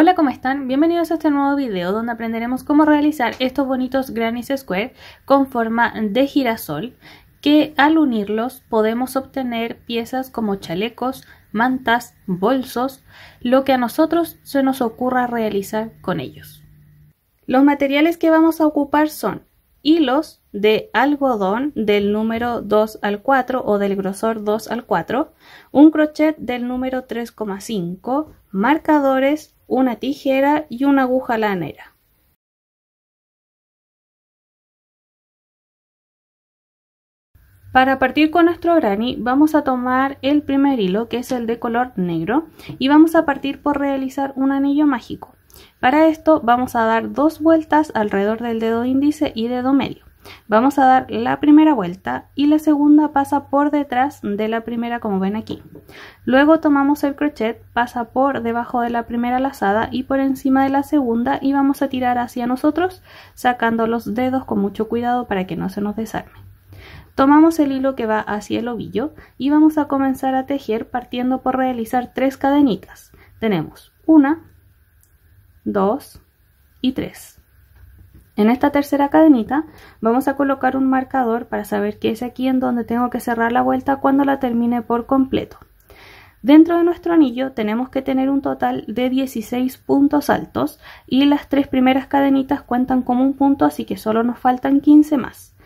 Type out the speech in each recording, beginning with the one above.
Hola, ¿cómo están? Bienvenidos a este nuevo video donde aprenderemos cómo realizar estos bonitos granny Square con forma de girasol que al unirlos podemos obtener piezas como chalecos, mantas, bolsos, lo que a nosotros se nos ocurra realizar con ellos. Los materiales que vamos a ocupar son hilos de algodón del número 2 al 4 o del grosor 2 al 4, un crochet del número 3,5, marcadores, una tijera y una aguja lanera. Para partir con nuestro granny vamos a tomar el primer hilo que es el de color negro y vamos a partir por realizar un anillo mágico. Para esto vamos a dar dos vueltas alrededor del dedo índice y dedo medio. Vamos a dar la primera vuelta y la segunda pasa por detrás de la primera como ven aquí. Luego tomamos el crochet, pasa por debajo de la primera lazada y por encima de la segunda y vamos a tirar hacia nosotros sacando los dedos con mucho cuidado para que no se nos desarme. Tomamos el hilo que va hacia el ovillo y vamos a comenzar a tejer partiendo por realizar tres cadenitas. Tenemos una, dos y tres. En esta tercera cadenita vamos a colocar un marcador para saber que es aquí en donde tengo que cerrar la vuelta cuando la termine por completo. Dentro de nuestro anillo tenemos que tener un total de 16 puntos altos y las tres primeras cadenitas cuentan como un punto así que solo nos faltan 15 más.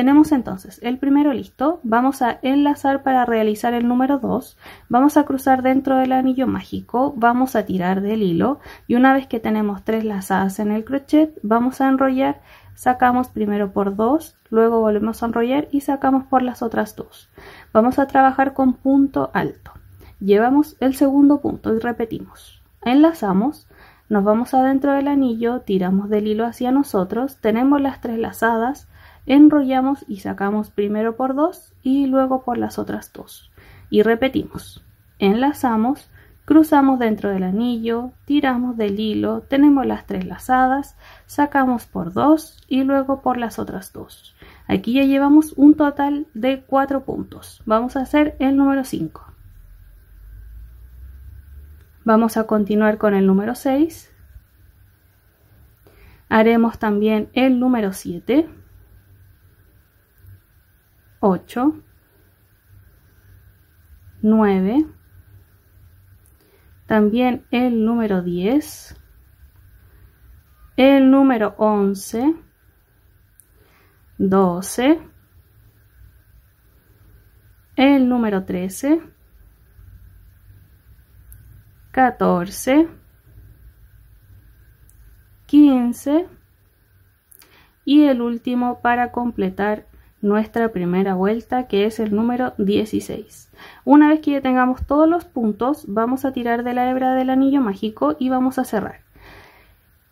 Tenemos entonces el primero listo, vamos a enlazar para realizar el número 2, vamos a cruzar dentro del anillo mágico, vamos a tirar del hilo y una vez que tenemos tres lazadas en el crochet vamos a enrollar, sacamos primero por dos luego volvemos a enrollar y sacamos por las otras dos. Vamos a trabajar con punto alto. Llevamos el segundo punto y repetimos. Enlazamos, nos vamos adentro del anillo, tiramos del hilo hacia nosotros, tenemos las tres lazadas, enrollamos y sacamos primero por dos y luego por las otras dos y repetimos enlazamos cruzamos dentro del anillo tiramos del hilo tenemos las tres lazadas sacamos por dos y luego por las otras dos aquí ya llevamos un total de cuatro puntos vamos a hacer el número 5 vamos a continuar con el número 6 haremos también el número 7 8, 9, también el número 10, el número 11, 12, el número 13, 14, 15 y el último para completar nuestra primera vuelta que es el número 16 una vez que ya tengamos todos los puntos vamos a tirar de la hebra del anillo mágico y vamos a cerrar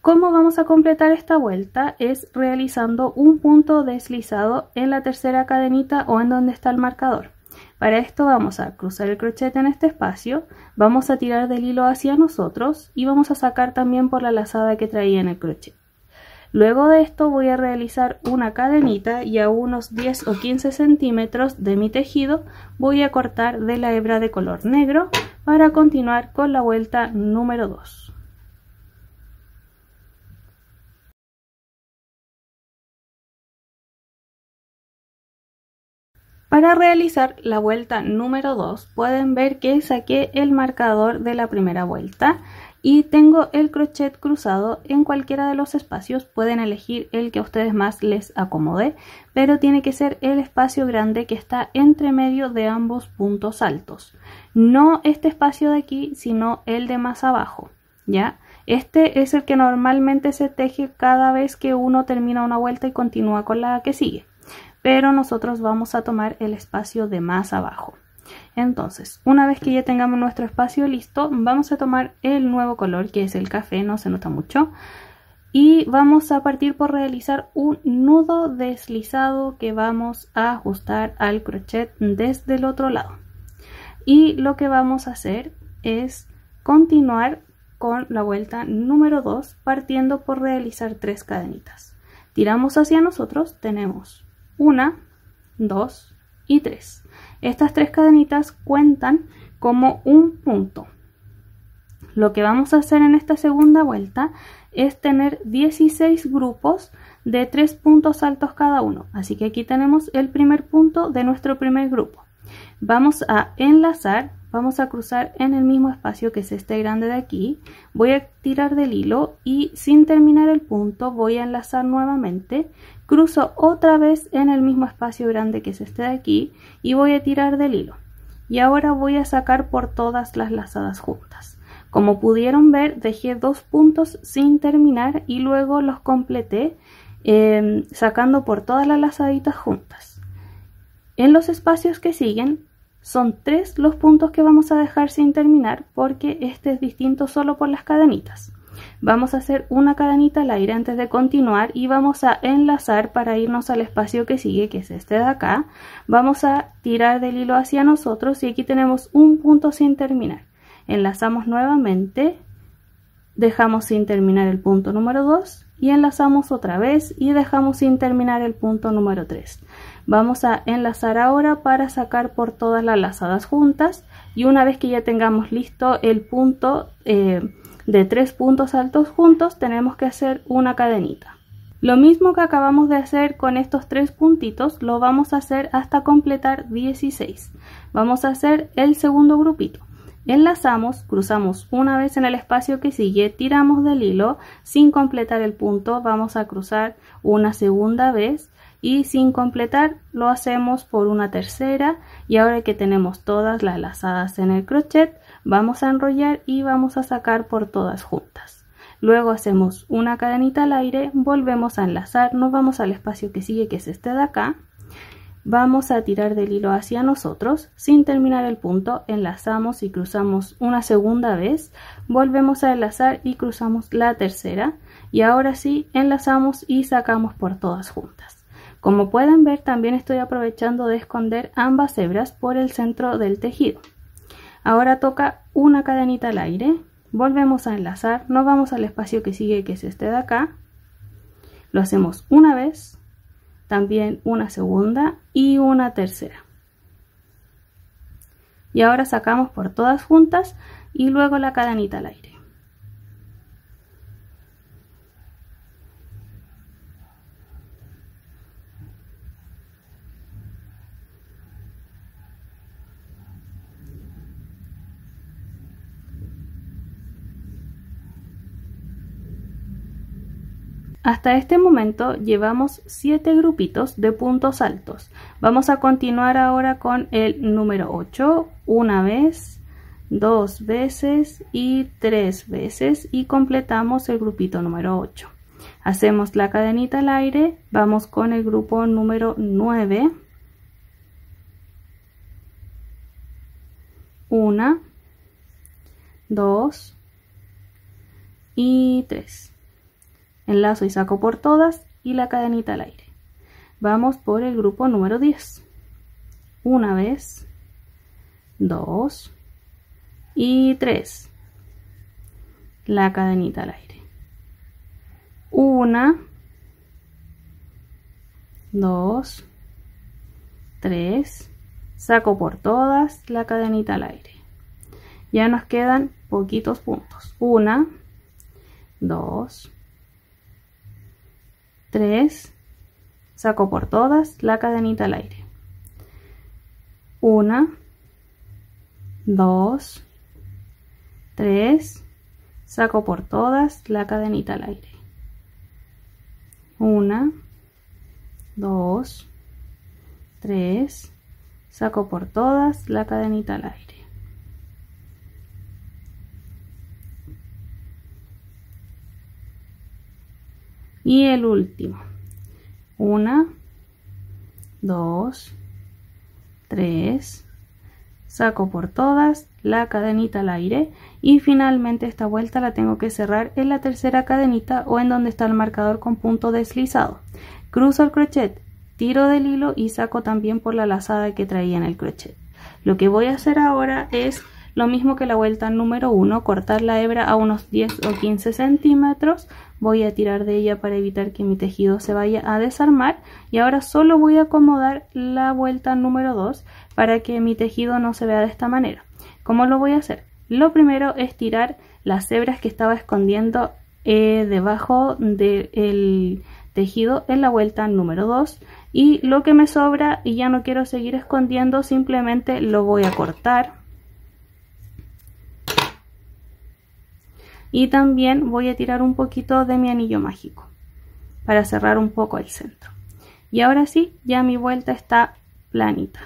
¿Cómo vamos a completar esta vuelta? Es realizando un punto deslizado en la tercera cadenita o en donde está el marcador. Para esto vamos a cruzar el crochet en este espacio, vamos a tirar del hilo hacia nosotros y vamos a sacar también por la lazada que traía en el crochet. Luego de esto voy a realizar una cadenita y a unos 10 o 15 centímetros de mi tejido voy a cortar de la hebra de color negro para continuar con la vuelta número 2. Para realizar la vuelta número 2 pueden ver que saqué el marcador de la primera vuelta y tengo el crochet cruzado en cualquiera de los espacios pueden elegir el que a ustedes más les acomode pero tiene que ser el espacio grande que está entre medio de ambos puntos altos no este espacio de aquí sino el de más abajo ya este es el que normalmente se teje cada vez que uno termina una vuelta y continúa con la que sigue pero nosotros vamos a tomar el espacio de más abajo entonces, una vez que ya tengamos nuestro espacio listo, vamos a tomar el nuevo color que es el café, no se nota mucho. Y vamos a partir por realizar un nudo deslizado que vamos a ajustar al crochet desde el otro lado. Y lo que vamos a hacer es continuar con la vuelta número 2 partiendo por realizar tres cadenitas. Tiramos hacia nosotros, tenemos una, dos, y 3. Estas tres cadenitas cuentan como un punto. Lo que vamos a hacer en esta segunda vuelta es tener 16 grupos de tres puntos altos cada uno. Así que aquí tenemos el primer punto de nuestro primer grupo. Vamos a enlazar vamos a cruzar en el mismo espacio que es este grande de aquí voy a tirar del hilo y sin terminar el punto voy a enlazar nuevamente cruzo otra vez en el mismo espacio grande que es este de aquí y voy a tirar del hilo y ahora voy a sacar por todas las lazadas juntas como pudieron ver dejé dos puntos sin terminar y luego los completé em, sacando por todas las lazaditas juntas en los espacios que siguen son tres los puntos que vamos a dejar sin terminar porque este es distinto solo por las cadenitas. Vamos a hacer una cadenita al aire antes de continuar y vamos a enlazar para irnos al espacio que sigue, que es este de acá. Vamos a tirar del hilo hacia nosotros y aquí tenemos un punto sin terminar. Enlazamos nuevamente, dejamos sin terminar el punto número 2 y enlazamos otra vez y dejamos sin terminar el punto número 3. Vamos a enlazar ahora para sacar por todas las lazadas juntas y una vez que ya tengamos listo el punto eh, de tres puntos altos juntos tenemos que hacer una cadenita. Lo mismo que acabamos de hacer con estos tres puntitos lo vamos a hacer hasta completar 16. Vamos a hacer el segundo grupito. Enlazamos, cruzamos una vez en el espacio que sigue, tiramos del hilo, sin completar el punto vamos a cruzar una segunda vez y sin completar lo hacemos por una tercera y ahora que tenemos todas las lazadas en el crochet vamos a enrollar y vamos a sacar por todas juntas luego hacemos una cadenita al aire volvemos a enlazar nos vamos al espacio que sigue que es este de acá vamos a tirar del hilo hacia nosotros sin terminar el punto enlazamos y cruzamos una segunda vez volvemos a enlazar y cruzamos la tercera y ahora sí enlazamos y sacamos por todas juntas como pueden ver también estoy aprovechando de esconder ambas hebras por el centro del tejido. Ahora toca una cadenita al aire, volvemos a enlazar, nos vamos al espacio que sigue que es este de acá, lo hacemos una vez, también una segunda y una tercera. Y ahora sacamos por todas juntas y luego la cadenita al aire. Hasta este momento llevamos 7 grupitos de puntos altos. Vamos a continuar ahora con el número 8, una vez, dos veces y tres veces y completamos el grupito número 8. Hacemos la cadenita al aire, vamos con el grupo número 9. Una, dos y tres. Enlazo y saco por todas y la cadenita al aire. Vamos por el grupo número 10. Una vez, dos y tres. La cadenita al aire. Una, dos, tres. Saco por todas la cadenita al aire. Ya nos quedan poquitos puntos. Una, dos, 3, saco por todas la cadenita al aire. 1, 2, 3, saco por todas la cadenita al aire. 1, 2, 3, saco por todas la cadenita al aire. y el último. Una, dos, tres. Saco por todas, la cadenita al aire y finalmente esta vuelta la tengo que cerrar en la tercera cadenita o en donde está el marcador con punto deslizado. Cruzo el crochet, tiro del hilo y saco también por la lazada que traía en el crochet. Lo que voy a hacer ahora es lo mismo que la vuelta número 1, cortar la hebra a unos 10 o 15 centímetros. Voy a tirar de ella para evitar que mi tejido se vaya a desarmar. Y ahora solo voy a acomodar la vuelta número 2 para que mi tejido no se vea de esta manera. ¿Cómo lo voy a hacer? Lo primero es tirar las hebras que estaba escondiendo eh, debajo del... tejido en la vuelta número 2 y lo que me sobra y ya no quiero seguir escondiendo simplemente lo voy a cortar y también voy a tirar un poquito de mi anillo mágico para cerrar un poco el centro y ahora sí ya mi vuelta está planita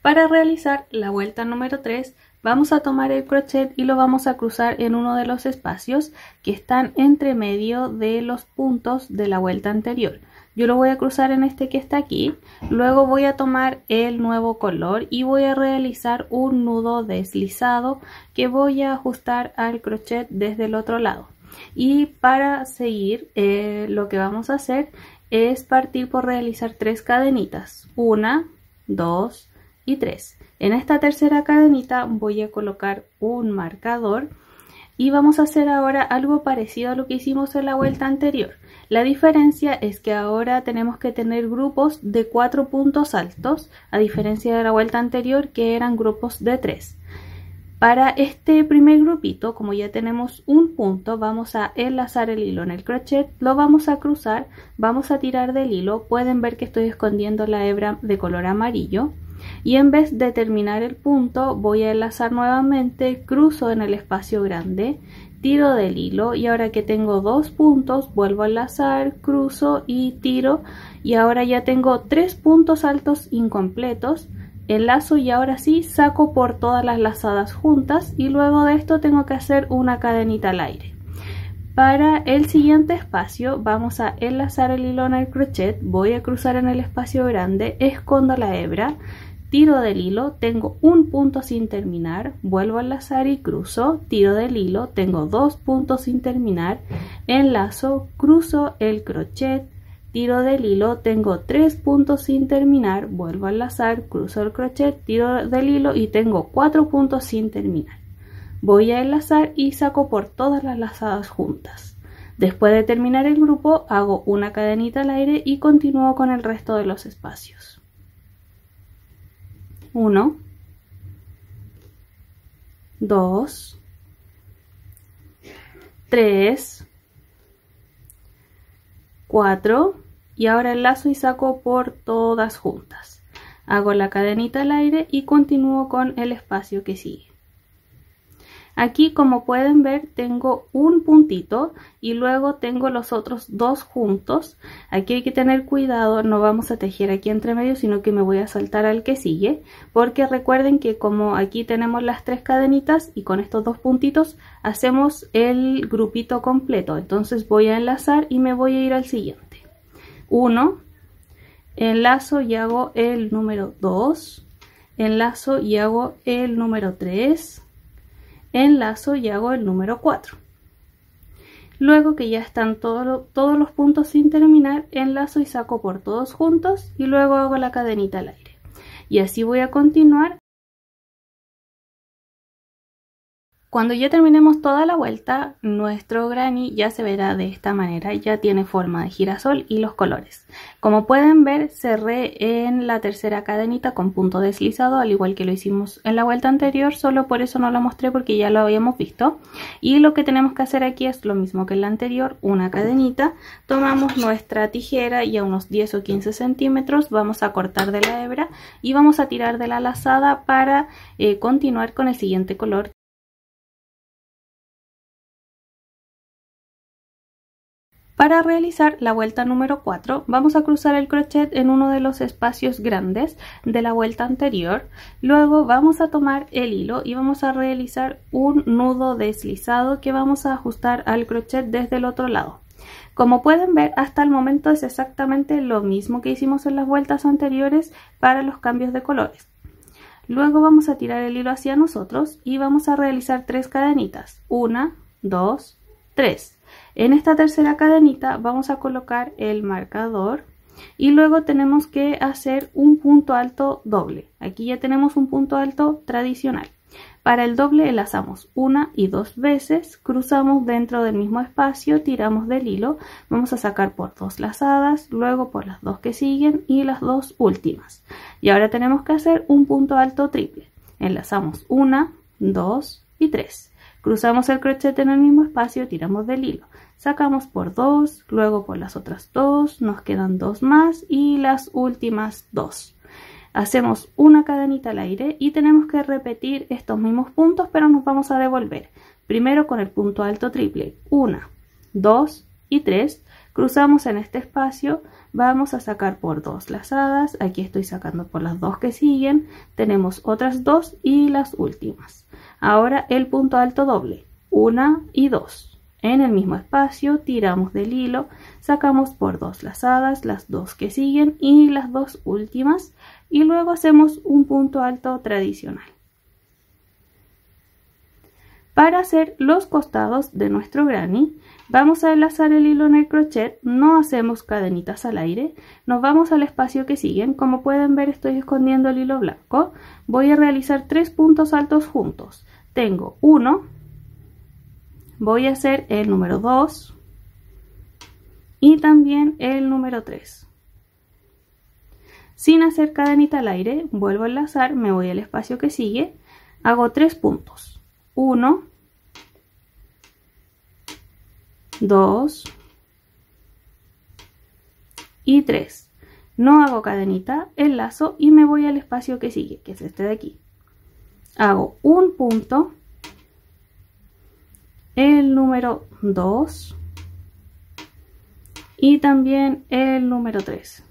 Para realizar la vuelta número 3 vamos a tomar el crochet y lo vamos a cruzar en uno de los espacios que están entre medio de los puntos de la vuelta anterior yo lo voy a cruzar en este que está aquí luego voy a tomar el nuevo color y voy a realizar un nudo deslizado que voy a ajustar al crochet desde el otro lado y para seguir eh, lo que vamos a hacer es partir por realizar tres cadenitas una dos y tres en esta tercera cadenita voy a colocar un marcador y vamos a hacer ahora algo parecido a lo que hicimos en la vuelta anterior. La diferencia es que ahora tenemos que tener grupos de cuatro puntos altos, a diferencia de la vuelta anterior que eran grupos de tres Para este primer grupito, como ya tenemos un punto, vamos a enlazar el hilo en el crochet, lo vamos a cruzar, vamos a tirar del hilo, pueden ver que estoy escondiendo la hebra de color amarillo y en vez de terminar el punto voy a enlazar nuevamente, cruzo en el espacio grande, tiro del hilo y ahora que tengo dos puntos vuelvo a enlazar, cruzo y tiro y ahora ya tengo tres puntos altos incompletos, enlazo y ahora sí saco por todas las lazadas juntas y luego de esto tengo que hacer una cadenita al aire. Para el siguiente espacio vamos a enlazar el hilo en el crochet, voy a cruzar en el espacio grande, escondo la hebra, tiro del hilo, tengo un punto sin terminar, vuelvo a enlazar y cruzo, tiro del hilo, tengo dos puntos sin terminar, enlazo, cruzo el crochet, tiro del hilo, tengo tres puntos sin terminar, vuelvo a enlazar, cruzo el crochet, tiro del hilo y tengo cuatro puntos sin terminar. Voy a enlazar y saco por todas las lazadas juntas. Después de terminar el grupo, hago una cadenita al aire y continúo con el resto de los espacios. 1, 2, 3, 4 y ahora enlazo y saco por todas juntas. Hago la cadenita al aire y continúo con el espacio que sigue. Aquí como pueden ver tengo un puntito y luego tengo los otros dos juntos. Aquí hay que tener cuidado, no vamos a tejer aquí entre medio, sino que me voy a saltar al que sigue. Porque recuerden que como aquí tenemos las tres cadenitas y con estos dos puntitos hacemos el grupito completo. Entonces voy a enlazar y me voy a ir al siguiente. uno, enlazo y hago el número dos, enlazo y hago el número 3 enlazo y hago el número 4 luego que ya están todos los puntos sin terminar enlazo y saco por todos juntos y luego hago la cadenita al aire y así voy a continuar Cuando ya terminemos toda la vuelta, nuestro granny ya se verá de esta manera, ya tiene forma de girasol y los colores. Como pueden ver, cerré en la tercera cadenita con punto deslizado, al igual que lo hicimos en la vuelta anterior, solo por eso no lo mostré porque ya lo habíamos visto. Y lo que tenemos que hacer aquí es lo mismo que en la anterior, una cadenita, tomamos nuestra tijera y a unos 10 o 15 centímetros vamos a cortar de la hebra y vamos a tirar de la lazada para eh, continuar con el siguiente color Para realizar la vuelta número 4 vamos a cruzar el crochet en uno de los espacios grandes de la vuelta anterior, luego vamos a tomar el hilo y vamos a realizar un nudo deslizado que vamos a ajustar al crochet desde el otro lado. Como pueden ver, hasta el momento es exactamente lo mismo que hicimos en las vueltas anteriores para los cambios de colores. Luego vamos a tirar el hilo hacia nosotros y vamos a realizar tres cadenitas. Una, dos, tres. En esta tercera cadenita vamos a colocar el marcador y luego tenemos que hacer un punto alto doble. Aquí ya tenemos un punto alto tradicional. Para el doble enlazamos una y dos veces, cruzamos dentro del mismo espacio, tiramos del hilo, vamos a sacar por dos lazadas, luego por las dos que siguen y las dos últimas. Y ahora tenemos que hacer un punto alto triple. Enlazamos una, dos y tres. Cruzamos el crochet en el mismo espacio, tiramos del hilo. Sacamos por dos, luego por las otras dos, nos quedan dos más y las últimas dos. Hacemos una cadenita al aire y tenemos que repetir estos mismos puntos, pero nos vamos a devolver. Primero con el punto alto triple, una dos y 3. Cruzamos en este espacio, vamos a sacar por dos lazadas, aquí estoy sacando por las dos que siguen, tenemos otras dos y las últimas. Ahora el punto alto doble, una y dos En el mismo espacio tiramos del hilo, sacamos por dos lazadas las dos que siguen y las dos últimas y luego hacemos un punto alto tradicional. Para hacer los costados de nuestro granny, vamos a enlazar el hilo en el crochet, no hacemos cadenitas al aire, nos vamos al espacio que siguen, como pueden ver estoy escondiendo el hilo blanco, voy a realizar tres puntos altos juntos, tengo uno, voy a hacer el número 2 y también el número 3. Sin hacer cadenita al aire, vuelvo a enlazar, me voy al espacio que sigue, hago tres puntos. 1, 2 y 3. No hago cadenita, enlazo y me voy al espacio que sigue, que es este de aquí. Hago un punto, el número 2 y también el número 3.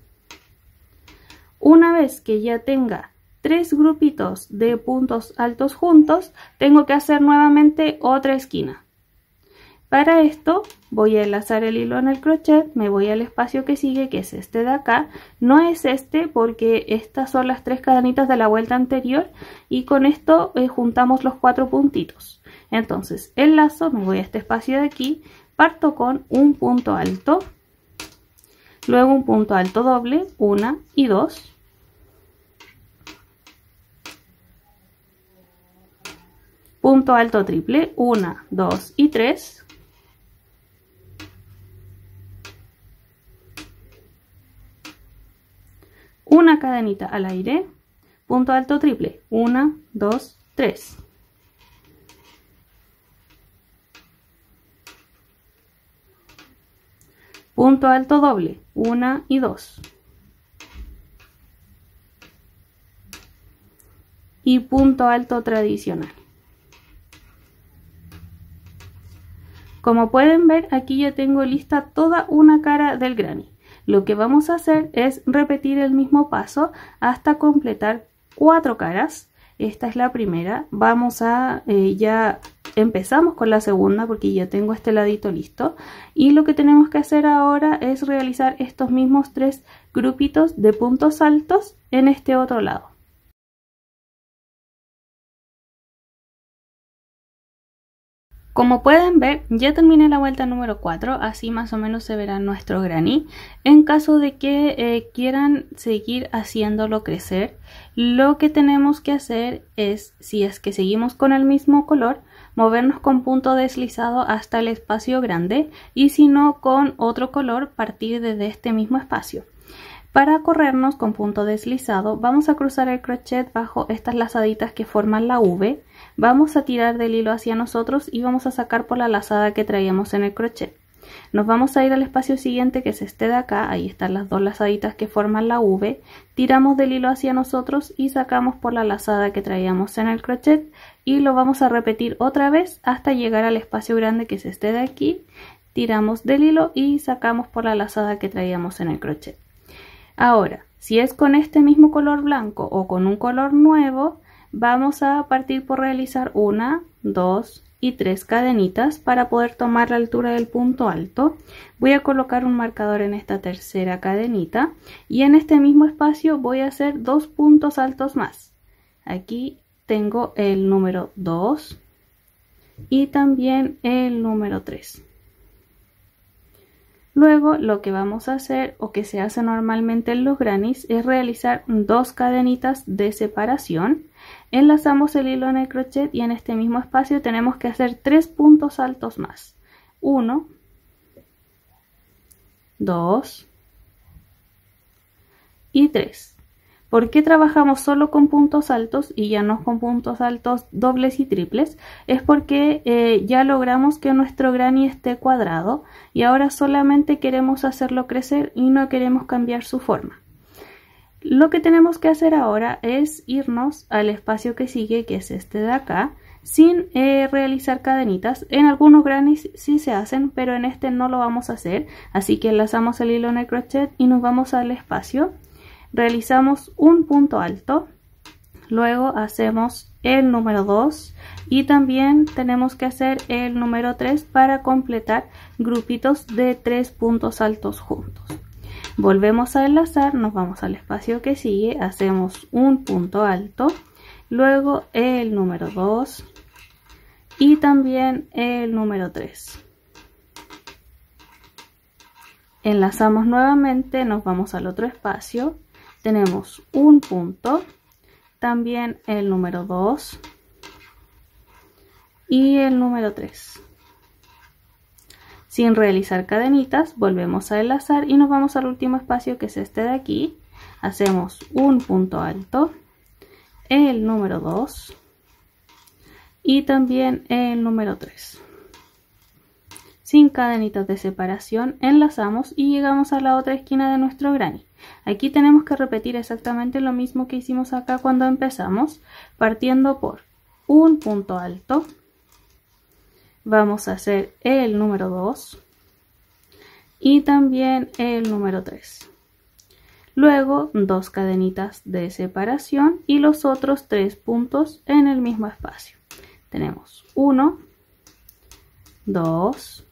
Una vez que ya tenga tres grupitos de puntos altos juntos, tengo que hacer nuevamente otra esquina. Para esto voy a enlazar el hilo en el crochet, me voy al espacio que sigue que es este de acá, no es este porque estas son las tres cadenitas de la vuelta anterior y con esto eh, juntamos los cuatro puntitos. Entonces enlazo, me voy a este espacio de aquí, parto con un punto alto, luego un punto alto doble, una y dos, punto alto triple, 1, 2 y 3. Una cadenita al aire, punto alto triple, 1, 2, 3. Punto alto doble, 1 y 2. Y punto alto tradicional. Como pueden ver, aquí ya tengo lista toda una cara del Granny. Lo que vamos a hacer es repetir el mismo paso hasta completar cuatro caras. Esta es la primera. Vamos a, eh, ya empezamos con la segunda porque ya tengo este ladito listo. Y lo que tenemos que hacer ahora es realizar estos mismos tres grupitos de puntos altos en este otro lado. Como pueden ver, ya terminé la vuelta número 4, así más o menos se verá nuestro graní. En caso de que eh, quieran seguir haciéndolo crecer, lo que tenemos que hacer es, si es que seguimos con el mismo color, movernos con punto deslizado hasta el espacio grande y si no con otro color partir desde este mismo espacio. Para corrernos con punto deslizado vamos a cruzar el crochet bajo estas lazaditas que forman la V, vamos a tirar del hilo hacia nosotros y vamos a sacar por la lazada que traíamos en el crochet. Nos vamos a ir al espacio siguiente que se esté de acá, ahí están las dos lazaditas que forman la V, tiramos del hilo hacia nosotros y sacamos por la lazada que traíamos en el crochet y lo vamos a repetir otra vez hasta llegar al espacio grande que se esté de aquí, tiramos del hilo y sacamos por la lazada que traíamos en el crochet. Ahora, si es con este mismo color blanco o con un color nuevo, vamos a partir por realizar una, dos y tres cadenitas para poder tomar la altura del punto alto. Voy a colocar un marcador en esta tercera cadenita y en este mismo espacio voy a hacer dos puntos altos más. Aquí tengo el número 2 y también el número 3. Luego lo que vamos a hacer o que se hace normalmente en los granis es realizar dos cadenitas de separación. Enlazamos el hilo en el crochet y en este mismo espacio tenemos que hacer tres puntos altos más. Uno, dos y tres. ¿Por qué trabajamos solo con puntos altos y ya no con puntos altos dobles y triples? Es porque eh, ya logramos que nuestro granny esté cuadrado y ahora solamente queremos hacerlo crecer y no queremos cambiar su forma. Lo que tenemos que hacer ahora es irnos al espacio que sigue, que es este de acá, sin eh, realizar cadenitas. En algunos grannies sí se hacen, pero en este no lo vamos a hacer. Así que enlazamos el hilo en el crochet y nos vamos al espacio realizamos un punto alto, luego hacemos el número 2 y también tenemos que hacer el número 3 para completar grupitos de 3 puntos altos juntos. Volvemos a enlazar, nos vamos al espacio que sigue, hacemos un punto alto, luego el número 2 y también el número 3. Enlazamos nuevamente, nos vamos al otro espacio, tenemos un punto, también el número 2 y el número 3. Sin realizar cadenitas, volvemos a enlazar y nos vamos al último espacio que es este de aquí. Hacemos un punto alto, el número 2 y también el número 3. Sin cadenitas de separación, enlazamos y llegamos a la otra esquina de nuestro granito. Aquí tenemos que repetir exactamente lo mismo que hicimos acá cuando empezamos, partiendo por un punto alto. Vamos a hacer el número 2 y también el número 3. Luego dos cadenitas de separación y los otros tres puntos en el mismo espacio. Tenemos 1, 2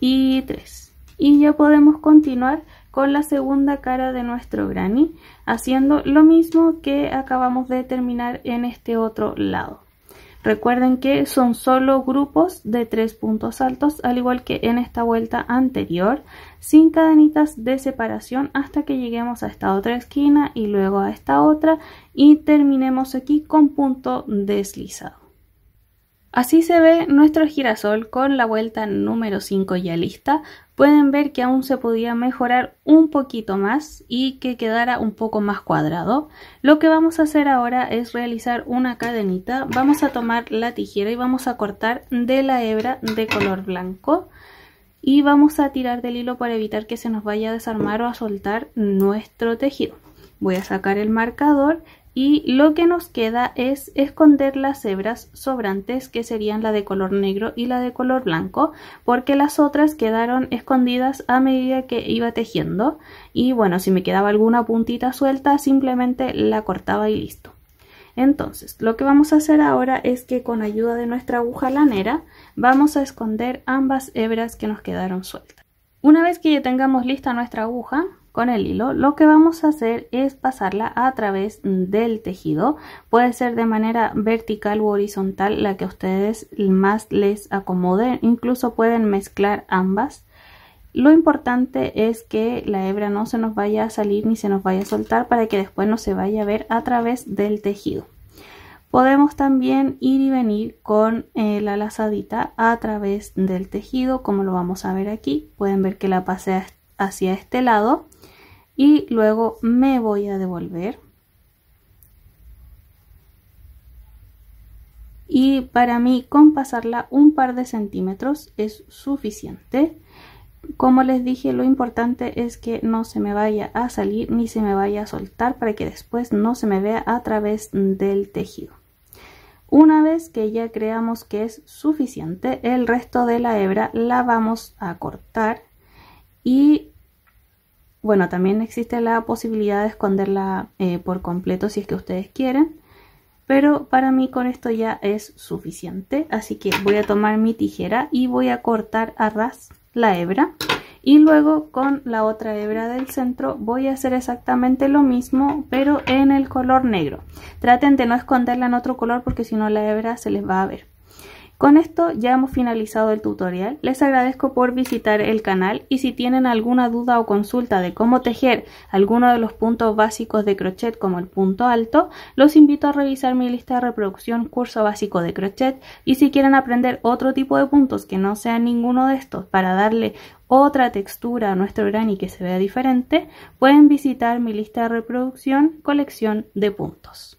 y 3. Y ya podemos continuar con la segunda cara de nuestro granny haciendo lo mismo que acabamos de terminar en este otro lado. Recuerden que son solo grupos de tres puntos altos al igual que en esta vuelta anterior sin cadenitas de separación hasta que lleguemos a esta otra esquina y luego a esta otra y terminemos aquí con punto deslizado. Así se ve nuestro girasol con la vuelta número 5 ya lista, pueden ver que aún se podía mejorar un poquito más y que quedara un poco más cuadrado. Lo que vamos a hacer ahora es realizar una cadenita. Vamos a tomar la tijera y vamos a cortar de la hebra de color blanco. Y vamos a tirar del hilo para evitar que se nos vaya a desarmar o a soltar nuestro tejido. Voy a sacar el marcador y lo que nos queda es esconder las hebras sobrantes que serían la de color negro y la de color blanco porque las otras quedaron escondidas a medida que iba tejiendo y bueno si me quedaba alguna puntita suelta simplemente la cortaba y listo entonces lo que vamos a hacer ahora es que con ayuda de nuestra aguja lanera vamos a esconder ambas hebras que nos quedaron sueltas una vez que ya tengamos lista nuestra aguja con el hilo, lo que vamos a hacer es pasarla a través del tejido. Puede ser de manera vertical u horizontal, la que a ustedes más les acomode. Incluso pueden mezclar ambas. Lo importante es que la hebra no se nos vaya a salir ni se nos vaya a soltar para que después no se vaya a ver a través del tejido. Podemos también ir y venir con eh, la lazadita a través del tejido, como lo vamos a ver aquí. Pueden ver que la pasé hacia este lado y luego me voy a devolver y para mí con pasarla un par de centímetros es suficiente como les dije lo importante es que no se me vaya a salir ni se me vaya a soltar para que después no se me vea a través del tejido una vez que ya creamos que es suficiente el resto de la hebra la vamos a cortar y bueno, también existe la posibilidad de esconderla eh, por completo si es que ustedes quieren. Pero para mí con esto ya es suficiente. Así que voy a tomar mi tijera y voy a cortar a ras la hebra. Y luego con la otra hebra del centro voy a hacer exactamente lo mismo pero en el color negro. Traten de no esconderla en otro color porque si no la hebra se les va a ver. Con esto ya hemos finalizado el tutorial, les agradezco por visitar el canal y si tienen alguna duda o consulta de cómo tejer alguno de los puntos básicos de crochet como el punto alto, los invito a revisar mi lista de reproducción curso básico de crochet y si quieren aprender otro tipo de puntos que no sean ninguno de estos para darle otra textura a nuestro granny que se vea diferente, pueden visitar mi lista de reproducción colección de puntos.